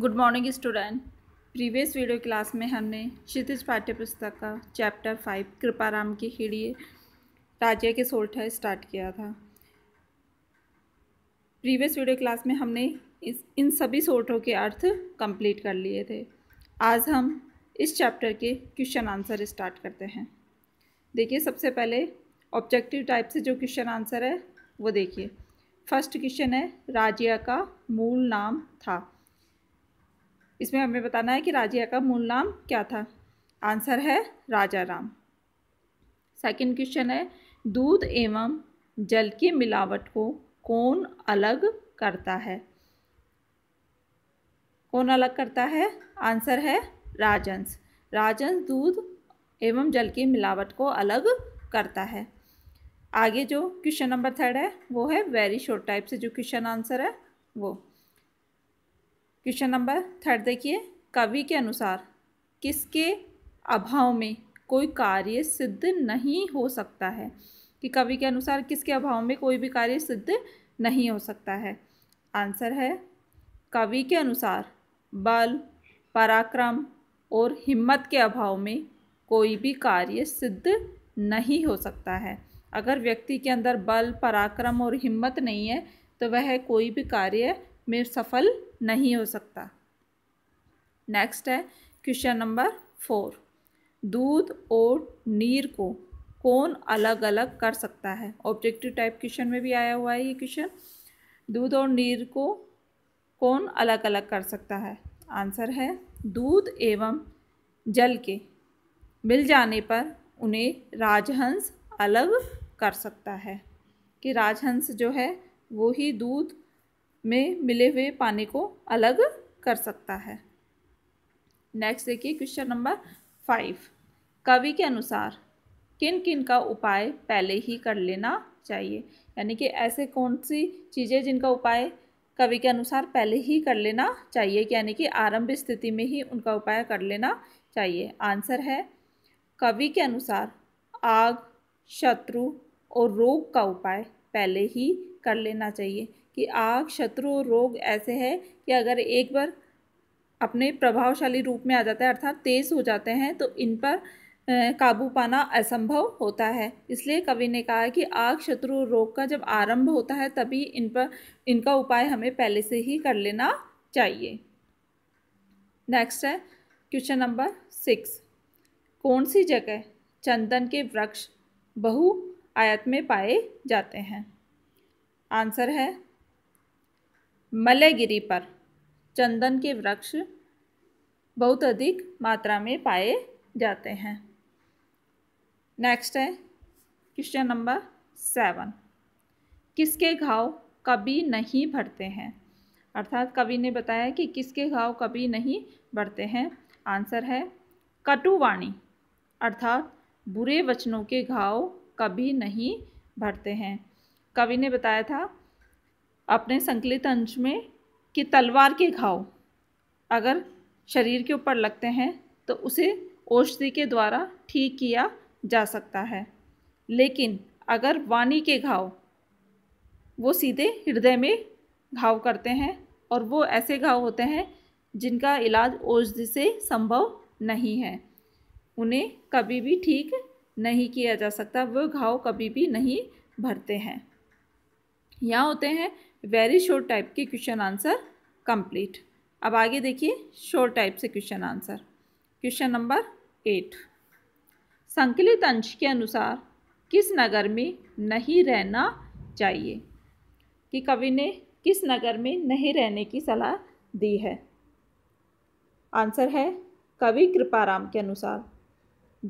good morning student previous video class में हमने क्षितिज पाठ्य पुस्तक का चैप्टर फाइव कृपाराम की हिड़िए राज्य के सोल्ठा स्टार्ट किया था प्रीवियस वीडियो क्लास में हमने इस इन सभी सोल्ठों के अर्थ कंप्लीट कर लिए थे आज हम इस चैप्टर के क्वेश्चन आंसर स्टार्ट करते हैं देखिए सबसे पहले ऑब्जेक्टिव टाइप से जो क्वेश्चन आंसर है वो देखिए फर्स्ट क्वेश्चन है राज्य का मूल नाम था इसमें हमें बताना है कि राजिया का मूल नाम क्या था आंसर है राजा राम सेकेंड क्वेश्चन है दूध एवं जल की मिलावट को कौन अलग करता है कौन अलग करता है आंसर है राजंस राजंस दूध एवं जल की मिलावट को अलग करता है आगे जो क्वेश्चन नंबर थर्ड है वो है वेरी शॉर्ट टाइप से जो क्वेश्चन आंसर है वो क्वेश्चन नंबर थर्ड देखिए कवि के अनुसार किसके अभाव में कोई कार्य सिद्ध नहीं हो सकता है कि कवि के अनुसार किसके अभाव में कोई भी कार्य सिद्ध नहीं हो सकता है आंसर है कवि के अनुसार बल पराक्रम और हिम्मत के अभाव में कोई भी कार्य सिद्ध नहीं हो सकता है अगर व्यक्ति के अंदर बल पराक्रम और हिम्मत नहीं है तो वह कोई भी कार्य में सफल नहीं हो सकता नेक्स्ट है क्वेश्चन नंबर फोर दूध और नीर को कौन अलग अलग कर सकता है ऑब्जेक्टिव टाइप क्वेश्चन में भी आया हुआ है ये क्वेश्चन दूध और नीर को कौन अलग अलग कर सकता है आंसर है दूध एवं जल के मिल जाने पर उन्हें राजहंस अलग कर सकता है कि राजहंस जो है वो ही दूध में मिले हुए पानी को अलग कर सकता है नेक्स्ट देखिए क्वेश्चन नंबर फाइव कवि के अनुसार किन किन का उपाय पहले ही कर लेना चाहिए यानी कि ऐसे कौन सी चीज़ें जिनका उपाय कवि के अनुसार पहले ही कर लेना चाहिए यानी कि आरंभ स्थिति में ही उनका उपाय कर लेना चाहिए आंसर है कवि के अनुसार आग शत्रु और रोग का उपाय पहले ही कर लेना चाहिए कि आग शत्रु और रोग ऐसे है कि अगर एक बार अपने प्रभावशाली रूप में आ जाते हैं अर्थात तेज़ हो जाते हैं तो इन पर काबू पाना असंभव होता है इसलिए कवि ने कहा कि आग शत्रु रोग का जब आरंभ होता है तभी इन पर इनका उपाय हमें पहले से ही कर लेना चाहिए नेक्स्ट है क्वेश्चन नंबर सिक्स कौन सी जगह चंदन के वृक्ष बहु आयत में पाए जाते हैं आंसर है मलयगिरी पर चंदन के वृक्ष बहुत अधिक मात्रा में पाए जाते हैं नेक्स्ट है क्वेश्चन नंबर सेवन किसके घाव कभी नहीं भरते हैं अर्थात कवि ने बताया कि किसके घाव कभी नहीं भरते हैं आंसर है कटुवाणी अर्थात बुरे वचनों के घाव कभी नहीं भरते हैं कवि ने बताया था अपने संकलित अंश में कि तलवार के घाव अगर शरीर के ऊपर लगते हैं तो उसे औषधि के द्वारा ठीक किया जा सकता है लेकिन अगर वाणी के घाव वो सीधे हृदय में घाव करते हैं और वो ऐसे घाव होते हैं जिनका इलाज औषधि से संभव नहीं है उन्हें कभी भी ठीक नहीं किया जा सकता वो घाव कभी भी नहीं भरते हैं यहाँ होते हैं वेरी शोर टाइप के क्वेश्चन आंसर कंप्लीट अब आगे देखिए शोर टाइप से question answer question number eight संकलित अंश के अनुसार किस नगर में नहीं रहना चाहिए कि कवि ने किस नगर में नहीं रहने की सलाह दी है आंसर है कवि कृपाराम के अनुसार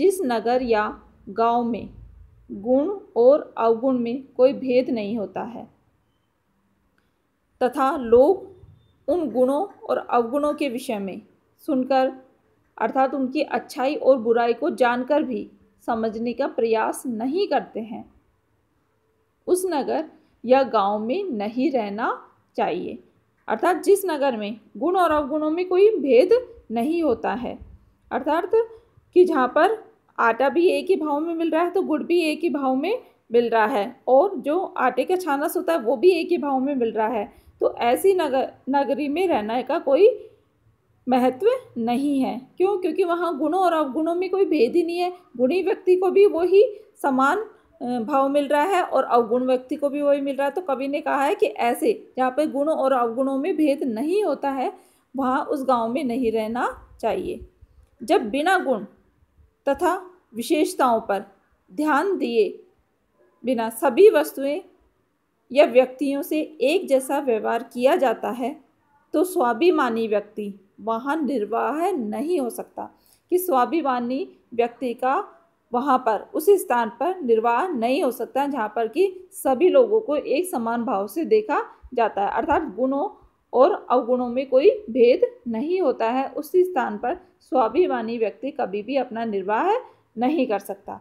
जिस नगर या गांव में गुण और अवगुण में कोई भेद नहीं होता है तथा लोग उन गुणों और अवगुणों के विषय में सुनकर अर्थात उनकी अच्छाई और बुराई को जानकर भी समझने का प्रयास नहीं करते हैं उस नगर या गांव में नहीं रहना चाहिए अर्थात जिस नगर में गुण और अवगुणों में कोई भेद नहीं होता है अर्थात कि जहाँ पर आटा भी एक ही भाव में मिल रहा है तो गुड़ भी एक ही भाव में मिल रहा है और जो आटे का छानस होता है वो भी एक ही भाव में मिल रहा है तो ऐसी नगर नगरी में रहने का कोई महत्व नहीं है क्यों क्योंकि वहाँ गुणों और अवगुणों में कोई भेद ही नहीं है गुणी व्यक्ति को भी वही समान भाव मिल रहा है और अवगुण व्यक्ति को भी वही मिल रहा है तो कवि ने कहा है कि ऐसे जहाँ पर गुणों और अवगुणों में भेद नहीं होता है वहाँ उस गांव में नहीं रहना चाहिए जब बिना गुण तथा विशेषताओं पर ध्यान दिए बिना सभी वस्तुएं या व्यक्तियों से एक जैसा व्यवहार किया जाता है तो स्वाभिमानी व्यक्ति वहाँ निर्वाह नहीं हो सकता कि स्वाभिमानी व्यक्ति का वहाँ पर उस स्थान पर निर्वाह नहीं हो सकता जहाँ पर कि सभी लोगों को एक समान भाव से देखा जाता है अर्थात गुणों और अवगुणों में कोई भेद नहीं होता है उसी स्थान पर स्वाभिमानी व्यक्ति कभी भी अपना निर्वाह नहीं कर सकता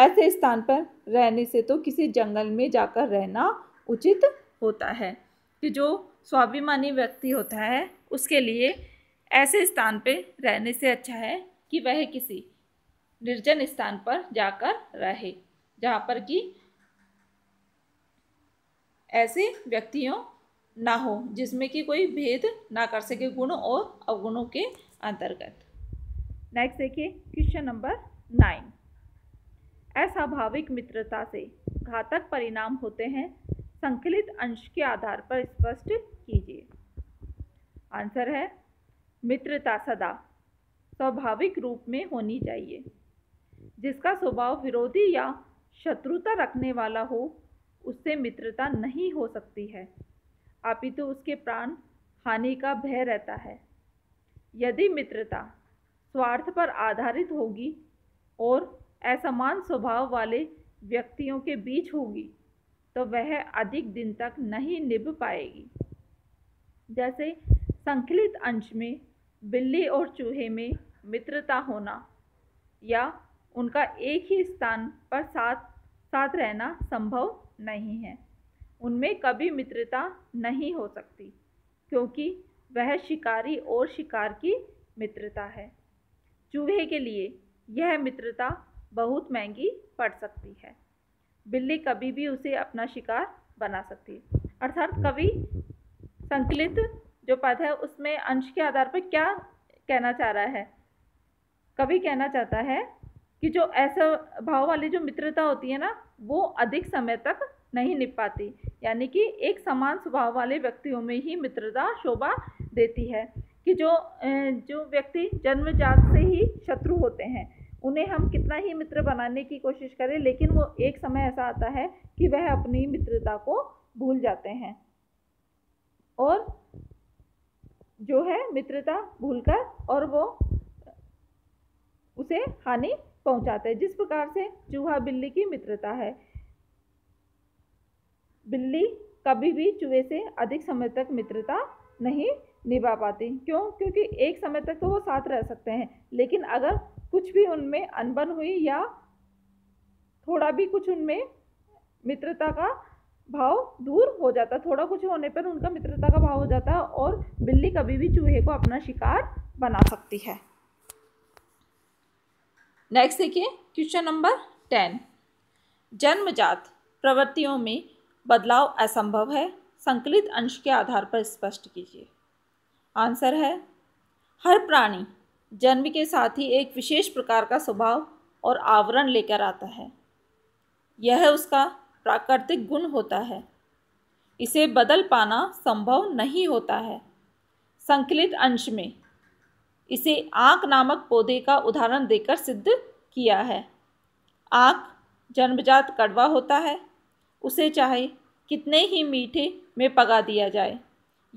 ऐसे स्थान पर रहने से तो किसी जंगल में जाकर रहना उचित होता है कि जो स्वाभिमानी व्यक्ति होता है उसके लिए ऐसे स्थान पर रहने से अच्छा है कि वह किसी निर्जन स्थान पर जाकर रहे जहाँ पर कि ऐसे व्यक्तियों ना हो जिसमें कि कोई भेद ना कर सके गुण और अवगुणों के अंतर्गत नेक्स्ट देखिए क्वेश्चन नंबर नाइन अस्वाभाविक मित्रता से घातक परिणाम होते हैं संकलित अंश के आधार पर स्पष्ट कीजिए आंसर है मित्रता सदा स्वाभाविक रूप में होनी चाहिए जिसका स्वभाव विरोधी या शत्रुता रखने वाला हो उससे मित्रता नहीं हो सकती है अपितु तो उसके प्राण हानि का भय रहता है यदि मित्रता स्वार्थ पर आधारित होगी और असमान स्वभाव वाले व्यक्तियों के बीच होगी तो वह अधिक दिन तक नहीं निभ पाएगी जैसे संकलित अंश में बिल्ली और चूहे में मित्रता होना या उनका एक ही स्थान पर साथ साथ रहना संभव नहीं है उनमें कभी मित्रता नहीं हो सकती क्योंकि वह शिकारी और शिकार की मित्रता है चूहे के लिए यह मित्रता बहुत महंगी पड़ सकती है बिल्ली कभी भी उसे अपना शिकार बना सकती है अर्थात कवि संकलित जो पद है उसमें अंश के आधार पर क्या कहना चाह रहा है कवि कहना चाहता है कि जो ऐसा भाव वाली जो मित्रता होती है ना वो अधिक समय तक नहीं निप पाती यानी कि एक समान स्वभाव वाले व्यक्तियों में ही मित्रता शोभा देती है कि जो जो व्यक्ति जन्मजात से ही शत्रु होते हैं उन्हें हम कितना ही मित्र बनाने की कोशिश करें लेकिन वो एक समय ऐसा आता है कि वह अपनी मित्रता को भूल जाते हैं और जो है मित्रता भूलकर और वो उसे हानि पहुंचाते हैं जिस प्रकार से चूहा बिल्ली की मित्रता है बिल्ली कभी भी चूहे से अधिक समय तक मित्रता नहीं निभा पाती क्यों क्योंकि एक समय तक तो वो साथ रह सकते हैं लेकिन अगर कुछ भी उनमें अनबन हुई या थोड़ा भी कुछ उनमें मित्रता का भाव दूर हो जाता थोड़ा कुछ होने पर उनका मित्रता का भाव हो जाता है और बिल्ली कभी भी चूहे को अपना शिकार बना सकती है नेक्स्ट देखिए क्वेश्चन नंबर टेन जन्मजात प्रवृत्तियों में बदलाव असंभव है संकलित अंश के आधार पर स्पष्ट कीजिए आंसर है हर प्राणी जन्म के साथ ही एक विशेष प्रकार का स्वभाव और आवरण लेकर आता है यह उसका प्राकृतिक गुण होता है इसे बदल पाना संभव नहीं होता है संकलित अंश में इसे आँख नामक पौधे का उदाहरण देकर सिद्ध किया है आँख जन्मजात कड़वा होता है उसे चाहे कितने ही मीठे में पगा दिया जाए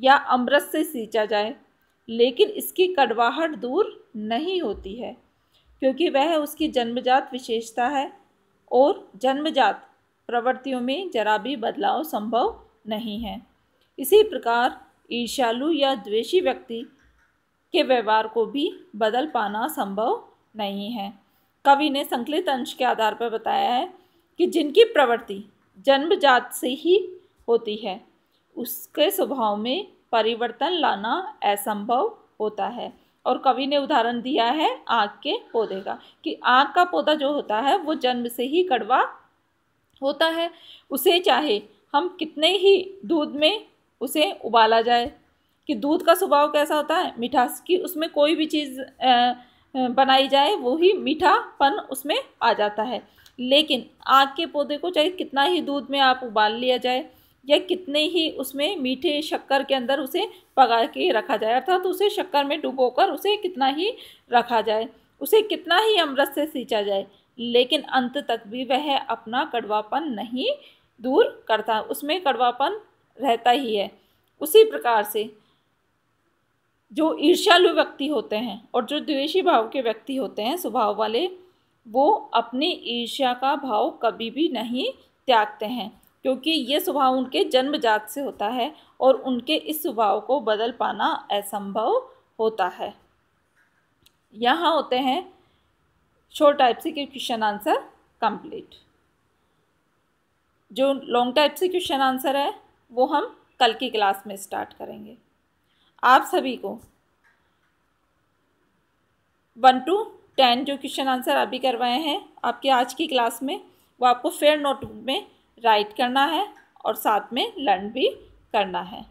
या अमृत से सींचा जाए लेकिन इसकी कड़वाहट दूर नहीं होती है क्योंकि वह उसकी जन्मजात विशेषता है और जन्मजात प्रवृत्तियों में जरा भी बदलाव संभव नहीं है इसी प्रकार ईर्षालु या द्वेषी व्यक्ति के व्यवहार को भी बदल पाना संभव नहीं है कवि ने संकलित अंश के आधार पर बताया है कि जिनकी प्रवृत्ति जन्मजात से ही होती है उसके स्वभाव में परिवर्तन लाना असंभव होता है और कवि ने उदाहरण दिया है आग के पौधे का कि आग का पौधा जो होता है वो जन्म से ही कड़वा होता है उसे चाहे हम कितने ही दूध में उसे उबाला जाए कि दूध का स्वभाव कैसा होता है मिठास की उसमें कोई भी चीज़ बनाई जाए वो ही मीठापन उसमें आ जाता है लेकिन आग के पौधे को चाहे कितना ही दूध में आप उबाल लिया जाए या कितने ही उसमें मीठे शक्कर के अंदर उसे पका के रखा जाए अर्थात तो उसे शक्कर में डुबोकर उसे कितना ही रखा जाए उसे कितना ही अमृत से सींचा जाए लेकिन अंत तक भी वह अपना कड़वापन नहीं दूर करता उसमें कड़वापन रहता ही है उसी प्रकार से जो ईर्ष्यालु व्यक्ति होते हैं और जो द्वेषी भाव के व्यक्ति होते हैं स्वभाव वाले वो अपनी ईर्ष्या का भाव कभी भी नहीं त्यागते हैं क्योंकि ये स्वभाव उनके जन्मजात से होता है और उनके इस स्वभाव को बदल पाना असंभव होता है यहाँ होते हैं शॉर्ट टाइप से क्वेश्चन आंसर कंप्लीट जो लॉन्ग टाइप से क्वेश्चन आंसर है वो हम कल की क्लास में स्टार्ट करेंगे आप सभी को वन टू टेन जो क्वेश्चन आंसर अभी करवाए हैं आपके आज की क्लास में वो आपको फेयर नोटबुक में राइट करना है और साथ में लर्न भी करना है